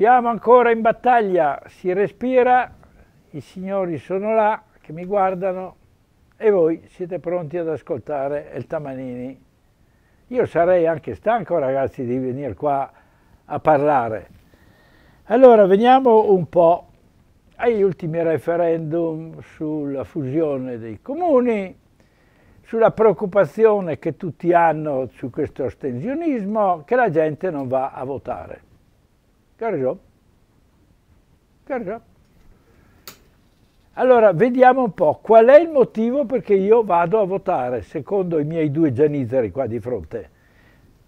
Siamo ancora in battaglia, si respira, i signori sono là che mi guardano e voi siete pronti ad ascoltare El Tamanini. Io sarei anche stanco ragazzi di venire qua a parlare. Allora veniamo un po' agli ultimi referendum sulla fusione dei comuni, sulla preoccupazione che tutti hanno su questo astensionismo, che la gente non va a votare. Cargiò. Cargiò. Allora, vediamo un po' qual è il motivo perché io vado a votare, secondo i miei due gianizari qua di fronte.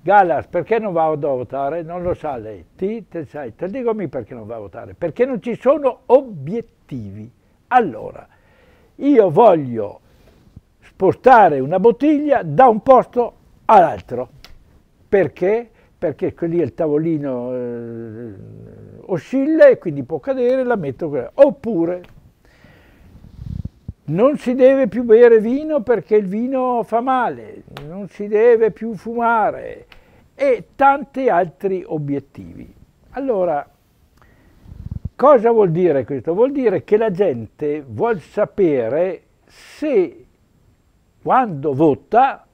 Galas, perché non vado a votare? Non lo sa lei. Ti, te sai, te dicomi perché non va a votare. Perché non ci sono obiettivi. Allora, io voglio spostare una bottiglia da un posto all'altro. Perché? perché lì il tavolino eh, oscilla e quindi può cadere, la metto quella. Oppure non si deve più bere vino perché il vino fa male, non si deve più fumare e tanti altri obiettivi. Allora, cosa vuol dire questo? Vuol dire che la gente vuol sapere se quando vota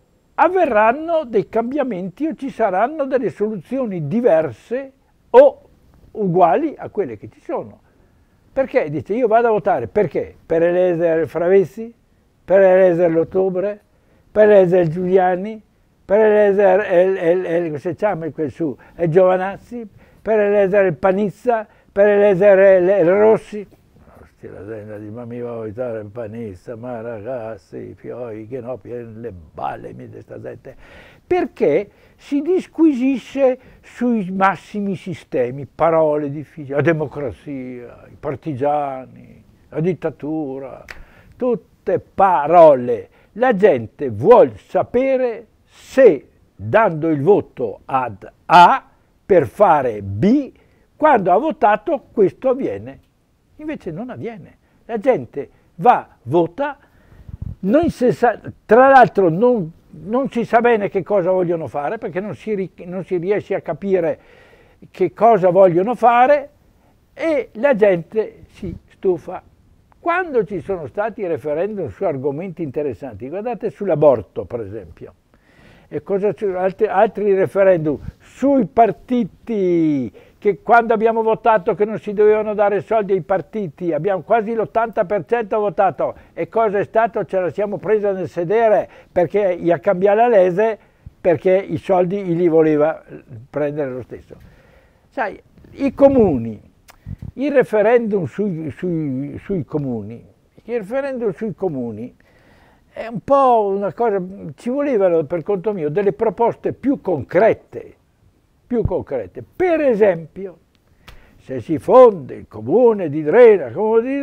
avverranno dei cambiamenti o ci saranno delle soluzioni diverse o uguali a quelle che ci sono. Perché? Dice, io vado a votare. Perché? Per eleggere Fravessi? Per eleggere l'Ottobre? Per eleggere Giuliani? Per eleggere se chiama quel su, eh, Giovanazzi? Per eleggere Panizza? Per eleggere Rossi? la tenda di ma mi a aiutare in panista, ma ragazzi, fioi che no, le balle di questa gente, perché si disquisisce sui massimi sistemi, parole difficili, la democrazia, i partigiani, la dittatura, tutte parole. La gente vuole sapere se dando il voto ad A per fare B, quando ha votato questo avviene Invece non avviene. La gente va, vota, sa, tra l'altro non, non, si sa bene che cosa vogliono fare perché non si, non si riesce a capire che cosa vogliono fare e la gente si stufa. Quando ci sono stati referendum su argomenti interessanti, guardate sull'aborto per esempio, e altri, altri referendum sui partiti che quando abbiamo votato che non si dovevano dare soldi ai partiti, abbiamo quasi l'80% votato e cosa è stato? Ce la siamo presa nel sedere perché gli a cambiare la lese perché i soldi li voleva prendere lo stesso. Sai, i comuni, il referendum sui, sui, sui comuni, il referendum sui comuni è un po' una cosa, ci volevano per conto mio delle proposte più concrete, più concrete. Per esempio, se si fonde il comune di Drena, come di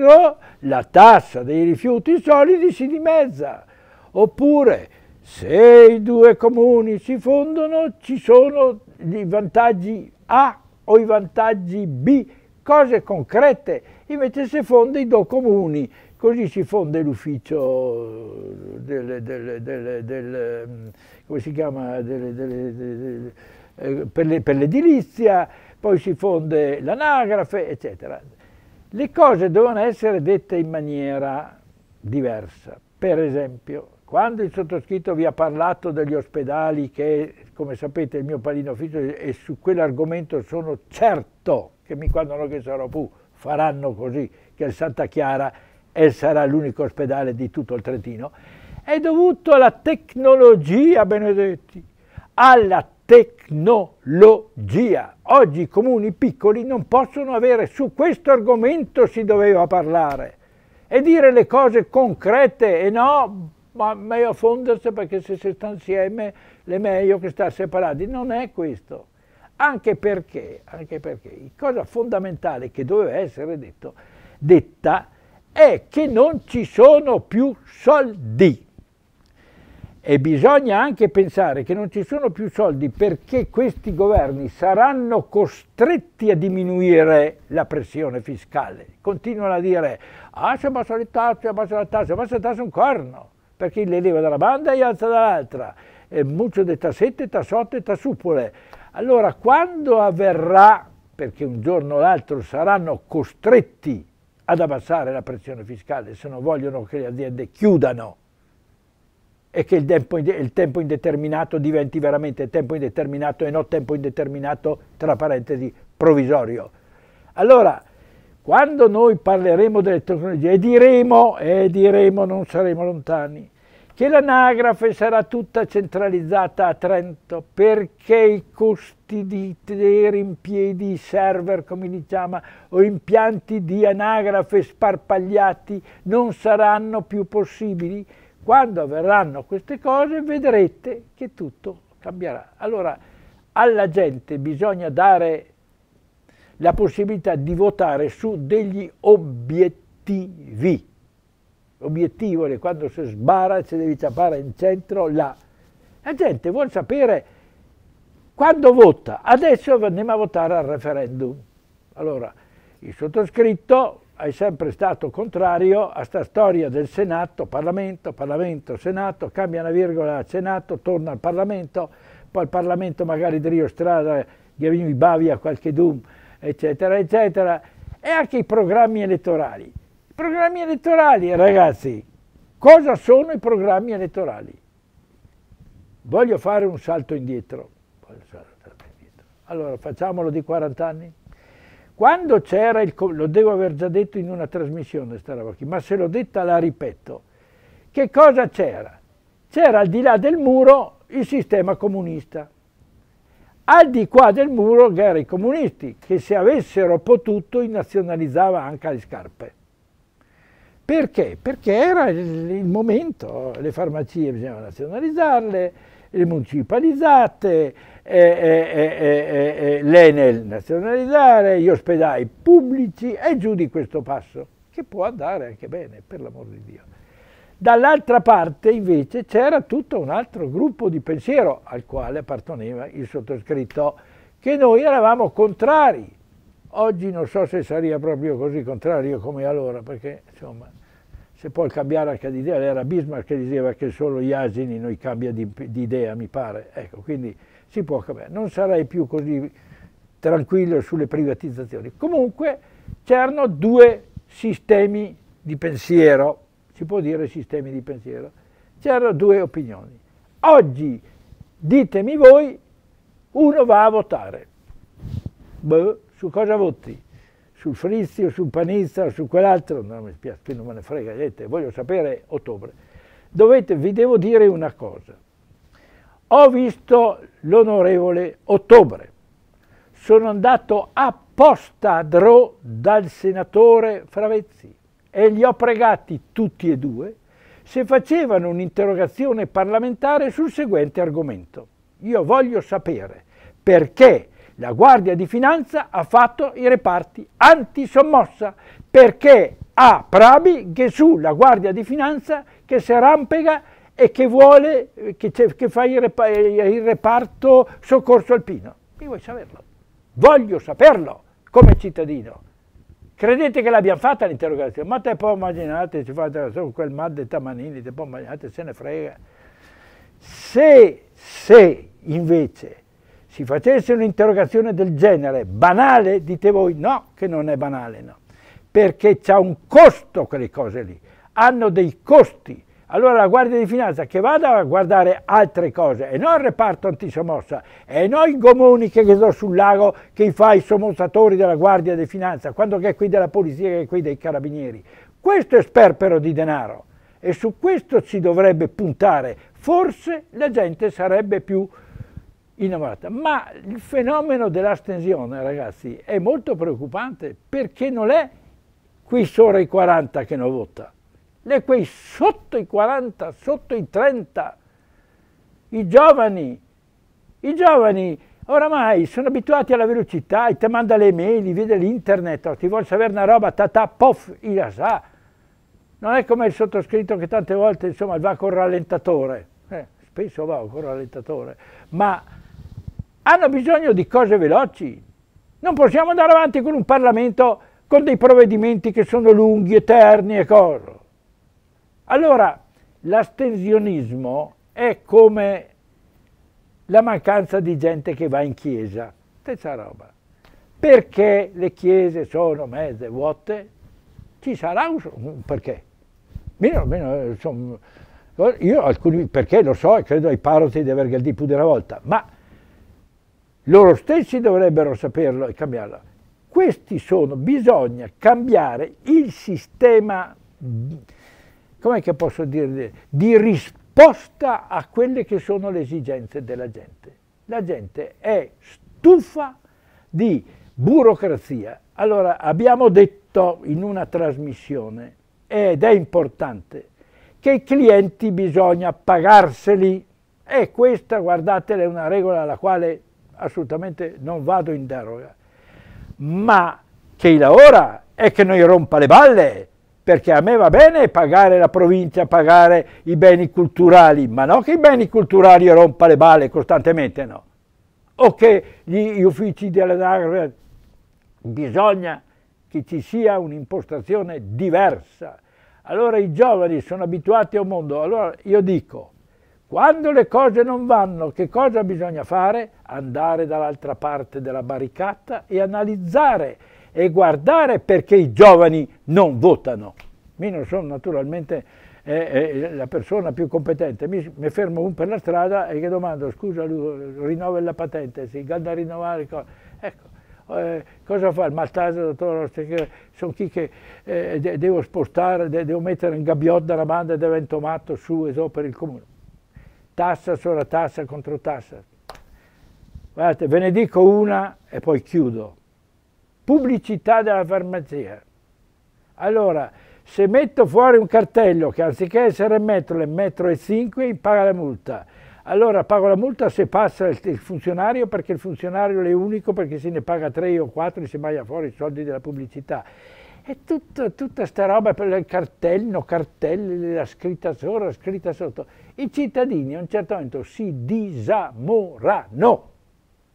la tassa dei rifiuti solidi si dimezza. Oppure, se i due comuni si fondono, ci sono i vantaggi A o i vantaggi B, cose concrete. Invece se fonde i due comuni, così si fonde l'ufficio del, mm, come si chiama, delle, delle, delle eh, per l'edilizia, poi si fonde l'anagrafe, eccetera. Le cose devono essere dette in maniera diversa. Per esempio, quando il sottoscritto vi ha parlato degli ospedali, che come sapete è il mio palino fisso, e su quell'argomento sono certo che mi quando che sarò più, faranno così, che il Santa Chiara sarà l'unico ospedale di tutto il Trentino, è dovuto alla tecnologia, benedetti, alla tecnologia. Oggi i comuni piccoli non possono avere, su questo argomento si doveva parlare e dire le cose concrete e no, ma meglio fondersi perché se si sta insieme è meglio che sta separati. Non è questo. Anche perché, anche perché, cosa fondamentale che doveva essere detto, detta è che non ci sono più soldi. E bisogna anche pensare che non ci sono più soldi perché questi governi saranno costretti a diminuire la pressione fiscale. Continuano a dire, ah se abbassa le tasse, abbassa la tasse, abbassa la tasse un corno, perché le leva da una banda e alza dall'altra. E muccio di tassette, tassotte, tassupole. Allora quando avverrà, perché un giorno o l'altro saranno costretti ad abbassare la pressione fiscale se non vogliono che le aziende chiudano, e che il tempo, il tempo, indeterminato diventi veramente tempo indeterminato e non tempo indeterminato tra parentesi provvisorio. Allora, quando noi parleremo delle tecnologie e diremo, e diremo, non saremo lontani, che l'anagrafe sarà tutta centralizzata a Trento perché i costi di tenere in piedi i server, come diciamo, o impianti di anagrafe sparpagliati non saranno più possibili quando avverranno queste cose vedrete che tutto cambierà. Allora alla gente bisogna dare la possibilità di votare su degli obiettivi. L'obiettivo è quando si sbara e si devi ciappare in centro là. La gente vuole sapere quando vota. Adesso andiamo a votare al referendum. Allora, il sottoscritto è sempre stato contrario a sta storia del Senato, Parlamento, Parlamento, Senato, cambia una virgola al Senato, torna al Parlamento, poi al Parlamento magari Drio Strada, Gavini Bavia, qualche Dum, eccetera, eccetera, e anche i programmi elettorali. I programmi elettorali, ragazzi, cosa sono i programmi elettorali? Voglio fare un salto indietro. Allora, facciamolo di 40 anni? Quando c'era il, lo devo aver già detto in una trasmissione, Staravocchi, ma se l'ho detta la ripeto, che cosa c'era? C'era al di là del muro il sistema comunista. Al di qua del muro c'erano i comunisti, che se avessero potuto nazionalizzava anche le scarpe. Perché? Perché era il, il momento, le farmacie bisognava nazionalizzarle, municipalizzate, eh, eh, eh, l'Enel nazionalizzare, gli ospedali pubblici e giù di questo passo, che può andare anche bene, per l'amor di Dio. Dall'altra parte invece c'era tutto un altro gruppo di pensiero al quale apparteneva il sottoscritto, che noi eravamo contrari. Oggi non so se saria proprio così contrario come allora, perché insomma se poi cambiare anche di idea, era Bismarck che diceva che solo gli asini noi cambia di, di idea, mi pare, ecco, quindi si può cambiare. Non sarei più così tranquillo sulle privatizzazioni. Comunque c'erano due sistemi di pensiero, si può dire sistemi di pensiero, c'erano due opinioni. Oggi, ditemi voi, uno va a votare. Beh, su cosa voti? sul Frizio, sul Panizza, su quell'altro, non mi spiace, non me ne frega niente, voglio sapere ottobre. Dovete, vi devo dire una cosa, ho visto l'onorevole ottobre, sono andato apposta a Drò dal senatore Fravezzi e li ho pregati tutti e due se facevano un'interrogazione parlamentare sul seguente argomento. Io voglio sapere perché la Guardia di Finanza ha fatto i reparti antisommossa perché ha Prabi, Gesù, la Guardia di Finanza, che si rampega e che vuole, che, che fa il, repa il reparto soccorso alpino. Io voglio saperlo, voglio saperlo come cittadino. Credete che l'abbiamo fatta l'interrogazione? Ma te poi immaginate, ci fate quel mal di Tamanini, te poi immaginate, se ne frega. Se, se invece si facesse un'interrogazione del genere, banale, dite voi no, che non è banale, no. Perché c'è un costo quelle cose lì, hanno dei costi. Allora la Guardia di Finanza che vada a guardare altre cose e non il reparto antisomossa e non i gomoni che sono sul lago che fa i somossatori della Guardia di Finanza, quando che è qui della Polizia che è qui dei Carabinieri. Questo è sperpero di denaro e su questo si dovrebbe puntare. Forse la gente sarebbe più innamorata. Ma il fenomeno dell'astensione, ragazzi, è molto preoccupante perché non è qui sopra i 40 che non vota, è quei sotto i 40, sotto i 30, i giovani, i giovani oramai sono abituati alla velocità, ti manda le mail, vede l'internet, oh, ti vuole sapere una roba, ta ta, pof, la sa. Non è come il sottoscritto che tante volte insomma, va col rallentatore, eh, spesso va col rallentatore, ma hanno bisogno di cose veloci. Non possiamo andare avanti con un Parlamento con dei provvedimenti che sono lunghi, eterni e cose. Allora, l'astensionismo è come la mancanza di gente che va in chiesa. Stessa roba. Perché le chiese sono mezze vuote? Ci sarà un perché. Meno, meno, insomma, io alcuni perché lo so e credo ai parroci di aver detto più di una volta, ma loro stessi dovrebbero saperlo e cambiarlo. Questi sono, bisogna cambiare il sistema, come posso dire, di risposta a quelle che sono le esigenze della gente. La gente è stufa di burocrazia. Allora abbiamo detto in una trasmissione, ed è importante, che i clienti bisogna pagarseli. E questa, guardate, è una regola alla quale assolutamente non vado in deroga, ma chi lavora è che noi rompa le balle, perché a me va bene pagare la provincia, pagare i beni culturali, ma non che i beni culturali rompa le balle costantemente, no. O che gli, gli uffici dell'anagrafe, bisogna che ci sia un'impostazione diversa. Allora i giovani sono abituati a un mondo, allora io dico, quando le cose non vanno, che cosa bisogna fare? Andare dall'altra parte della barricata e analizzare e guardare perché i giovani non votano. Io non sono naturalmente eh, eh, la persona più competente, mi, mi, fermo un per la strada e gli domando scusa, lui, rinnova la patente, si ganda a rinnovare. ecco. Eh, cosa fa il maltese dottor sono chi che eh, de devo spostare, de devo mettere in gabbiotta la banda di evento matto su e so per il comune tassa sopra tassa contro tassa. Guardate, ve ne dico una e poi chiudo. Pubblicità della farmacia. Allora, se metto fuori un cartello che anziché essere metro è metro e 5, paga la multa. Allora pago la multa se passa il funzionario perché il funzionario è unico perché se ne paga 3 o 4 si maglia fuori i soldi della pubblicità. E tutto, tutta questa roba per il cartello, cartelli, la scritta sopra, la scritta sotto. I cittadini a un certo momento si disamorano.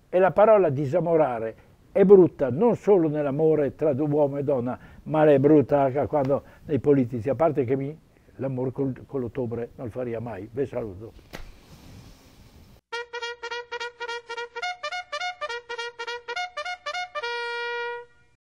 E la parola disamorare è brutta non solo nell'amore tra uomo e donna, ma è brutta anche quando nei politici, a parte che l'amore con, con l'ottobre non lo faria mai. Vi saluto.